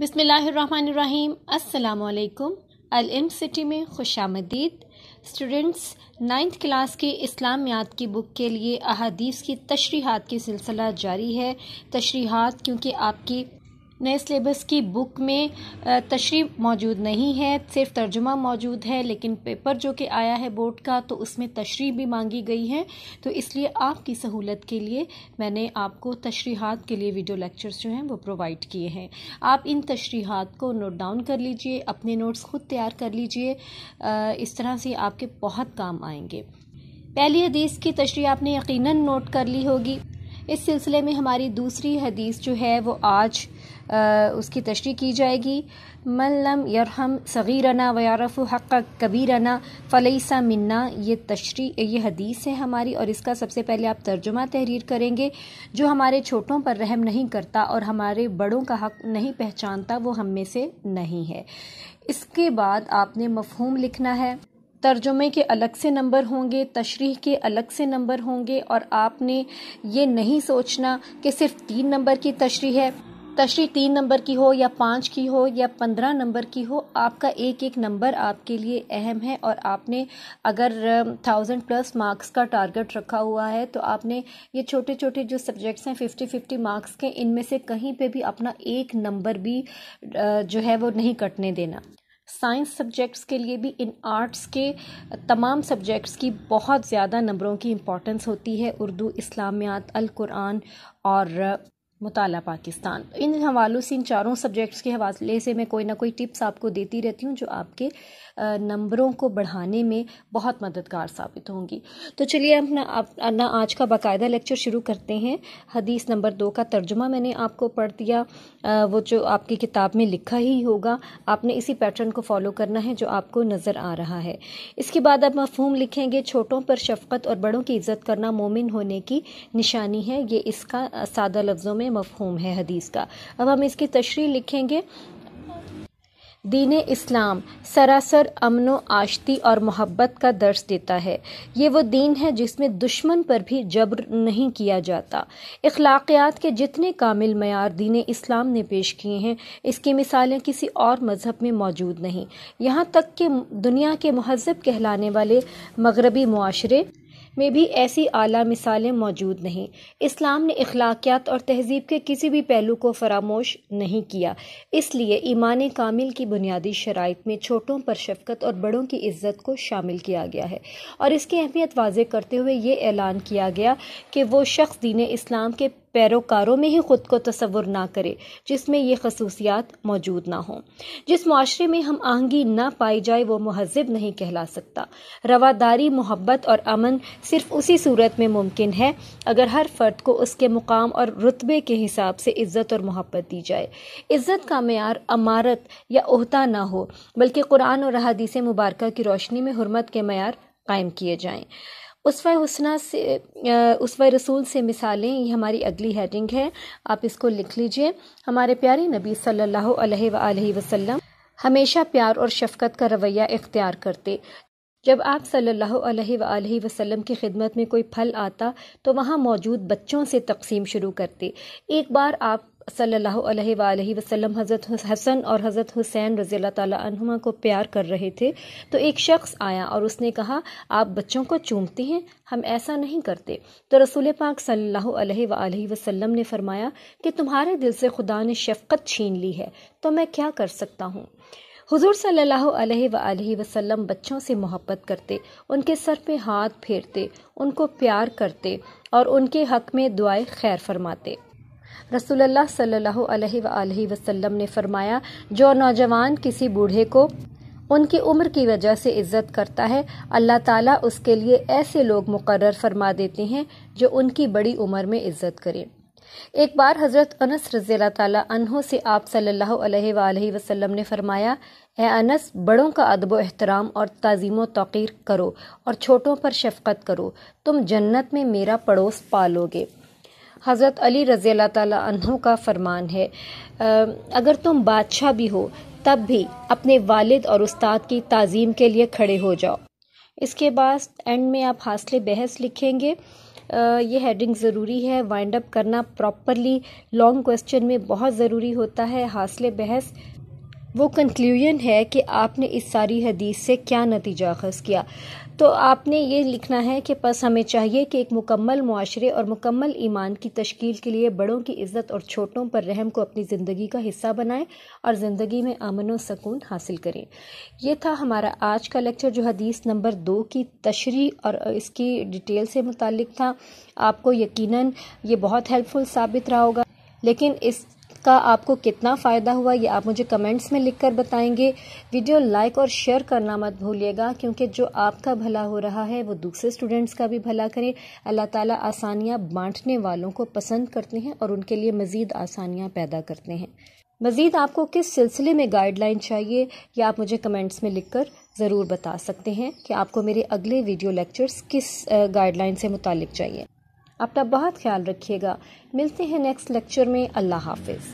बिसमीम् अल्लाम इम सिटी में खुश आमदीद स्टूडेंट्स नाइन्थ क्लास के इस्लामियात की बुक के लिए अहदीस की तशरीहत की सिलसिला जारी है तशरीहत क्योंकि आपकी नए सिलेबस की बुक में तशरी मौजूद नहीं है सिर्फ तर्जुमा मौजूद है लेकिन पेपर जो कि आया है बोर्ड का तो उसमें तशरी भी मांगी गई है तो इसलिए आपकी सहूलत के लिए मैंने आपको तशरीहत के लिए वीडियो लेक्चर्स जो हैं वो प्रोवाइड किए हैं आप इन तशरीहत को नोट डाउन कर लीजिए अपने नोट्स खुद तैयार कर लीजिए इस तरह से आपके बहुत काम आएंगे पहली हदीस की तशरी आपने यकीनन नोट कर ली होगी इस सिलसिले में हमारी दूसरी हदीस जो है वो आज आ, उसकी तशरी की जाएगी मल्लम यरहम सगीरना वारफु हक़ कबीरना फ़लईसा मन्ना ये तशरी ये हदीस है हमारी और इसका सबसे पहले आप तर्जुमा तहरीर करेंगे जो हमारे छोटों पर रहम नहीं करता और हमारे बड़ों का हक़ नहीं पहचानता वो हम में से नहीं है इसके बाद आपने मफहूम लिखना है तर्जुमे के अलग से नंबर होंगे तशरीह के अलग से नंबर होंगे और आपने ये नहीं सोचना कि सिर्फ तीन नंबर की तशरी है तशरी तीन नंबर की हो या पाँच की हो या पंद्रह नंबर की हो आपका एक एक नंबर आपके लिए अहम है और आपने अगर थाउजेंड प्लस मार्क्स का टारगेट रखा हुआ है तो आपने ये छोटे छोटे जो सब्जेक्ट्स हैं फिफ्टी फिफ्टी मार्क्स के इनमें से कहीं पे भी अपना एक नंबर भी जो है वो नहीं कटने देना साइंस सब्जेक्ट्स के लिए भी इन आर्ट्स के तमाम सब्जेक्ट्स की बहुत ज़्यादा नंबरों की इम्पॉर्टेंस होती है उर्दू इस्लामियात अल कुरान और मुताल पाकिस्तान इन हवालों से इन चारों सब्जेक्ट्स के हवाले से मैं कोई ना कोई टिप्स आपको देती रहती हूँ जो आपके नंबरों को बढ़ाने में बहुत मददगार साबित होंगी तो चलिए आप ना अपना आज का बाकायदा लेक्चर शुरू करते हैं हदीस नंबर दो का तर्जुमा मैंने आपको पढ़ दिया वो जो आपकी किताब में लिखा ही होगा आपने इसी पैटर्न को फॉलो करना है जो आपको नज़र आ रहा है इसके बाद आप मफहूम लिखेंगे छोटों पर शफकत और बड़ों की इज़्ज़त करना मोमिन होने की निशानी है ये इसका सादा लफ्ज़ों में मफहूम है हदीस का अब हम इसकी तशरी लिखेंगे दीन इस्लाम सरासर अमन आशती और मोहब्बत का दर्श देता है ये वो दीन है जिसमें दुश्मन पर भी जबर नहीं किया जाता अखलाकियात के जितने कामिल मैार दीन इस्लाम ने पेश किए हैं इसकी मिसालें किसी और मज़हब में मौजूद नहीं यहाँ तक कि दुनिया के महजब कहलाने वाले मगरबी माशरे మేబీ ایسی اعلی మిసాలే మౌజూద్ నహీ ఇస్లాం నే ఇఖలాఖియత్ ఔర్ తహజీబ్ కే కিসি భీ పహలూ కో ఫరామోష్ నహీ కియా ఇస్లియే ఈమానే కామిల్ కి బనియాదీ షరాయత్ మే చోటోం పర్ షఫకత్ ఔర్ బడోం కి ఇజ్జత్ కో షామిల్ కియా గయా హై ఔర్ ఇస్కి అహమియత్ వాజిహ్ కర్తే హుయే యే ఎలాన్ కియా గయా కే వో షఖ్ దినే ఇస్లాం కే पैरोकारों में ही ख़ुद को तस्वुर ना करे जिसमें ये खसूसियात मौजूद ना हों जिस माशरे में हम आहंगी ना पाई जाए वो महजब नहीं कहला सकता रवादारी मोहब्बत और अमन सिर्फ उसी सूरत में मुमकिन है अगर हर फर्द को उसके मुकाम और रुतबे के हिसाब से इज़्ज़त और मोहब्बत दी जाए इज़्ज़त का मैार अमारत या अहदा ना हो बल्कि कुरान और अहादीस मुबारक की रोशनी में हरमत के मैार कायम किए जाएँ उसवा हसना से उसवा रसूल से मिसालें ये हमारी अगली हेडिंग है आप इसको लिख लीजिए हमारे प्यारे नबी सल्लल्लाहु अलैहि वसल्लम हमेशा प्यार और शफकत का रवैया इख्तियार करते जब आप सल्लल्लाहु अलैहि वसल्लम की खिदमत में कोई फल आता तो वहाँ मौजूद बच्चों से तकसीम शुरू करते एक बार आप सल्ला वसलम हज़रत हसन और हज़रत हुसैन रज़ी अल्लाह को प्यार कर रहे थे तो एक शख्स आया और उसने कहा आप बच्चों को चूमते हैं हम ऐसा नहीं करते तो रसूल पाक सल्ला वसलम ने फरमाया कि तुम्हारे दिल से खुदा ने शफकत छीन ली है तो मैं क्या कर सकता हूँ हुजूर सल्लल्लाहु अलैहि वसल्लम वसल्लम बच्चों से मोहब्बत करते उनके सर पे हाथ फेरते उनको प्यार करते और उनके हक में दुआएं खैर फरमाते रसूलुल्लाह सल्लल्लाहु अलैहि वसल्लम ने फरमाया जो नौजवान किसी बूढ़े को उनकी उम्र की वजह से इज्जत करता है अल्लाह ताला उसके लिए ऐसे लोग मुकर फरमा देते हैं जो उनकी बड़ी उम्र में इज्जत करें एक बार हज़रत अनस रजील तहों से आप सल्लल्लाहु अलैहि वसल्लम ने फरमाया ए अनस बड़ों का अदब एहतराम और तज़ीम तौकीर करो और छोटों पर शफकत करो तुम जन्नत में मेरा पड़ोस पालोगे हज़रत अली रज़ी तहों का फरमान है अगर तुम बादशाह भी हो तब भी अपने वालिद और उस्ताद की तज़ीम के लिए खड़े हो जाओ इसके बाद एंड में आप हासिल बहस लिखेंगे ये हेडिंग ज़रूरी है वाइंड अप करना प्रॉपरली लॉन्ग क्वेश्चन में बहुत ज़रूरी होता है हासिल बहस वो कंक्लूजन है कि आपने इस सारी हदीस से क्या नतीजा अखज़ किया तो आपने ये लिखना है कि बस हमें चाहिए कि एक मुकम्मल माशरे और मुकम्मल ईमान की तश्कील के लिए बड़ों की इज़्ज़त और छोटों पर रहम को अपनी ज़िंदगी का हिस्सा बनाएं और ज़िंदगी में अमन व सकून हासिल करें यह था हमारा आज का लेक्चर जो हदीस नंबर दो की तशरी और इसकी डिटेल से मुतल था आपको यकीन ये बहुत हेल्पफुल साबित रहा होगा लेकिन इस इसका आपको कितना फ़ायदा हुआ ये आप मुझे कमेंट्स में लिख कर बताएंगे वीडियो लाइक और शेयर करना मत भूलिएगा क्योंकि जो आपका भला हो रहा है वो दूसरे स्टूडेंट्स का भी भला करें अल्लाह ताला आसानियाँ बांटने वालों को पसंद करते हैं और उनके लिए मज़ीद आसानियाँ पैदा करते हैं मज़ीद आपको किस सिलसिले में गाइडलाइन चाहिए यह आप मुझे कमेंट्स में कर ज़रूर बता सकते हैं कि आपको मेरे अगले वीडियो लेक्चर्स किस गाइडलाइन से मुतल चाहिए अपना बहुत ख्याल रखिएगा मिलते हैं नेक्स्ट लेक्चर में अल्लाह हाफिज़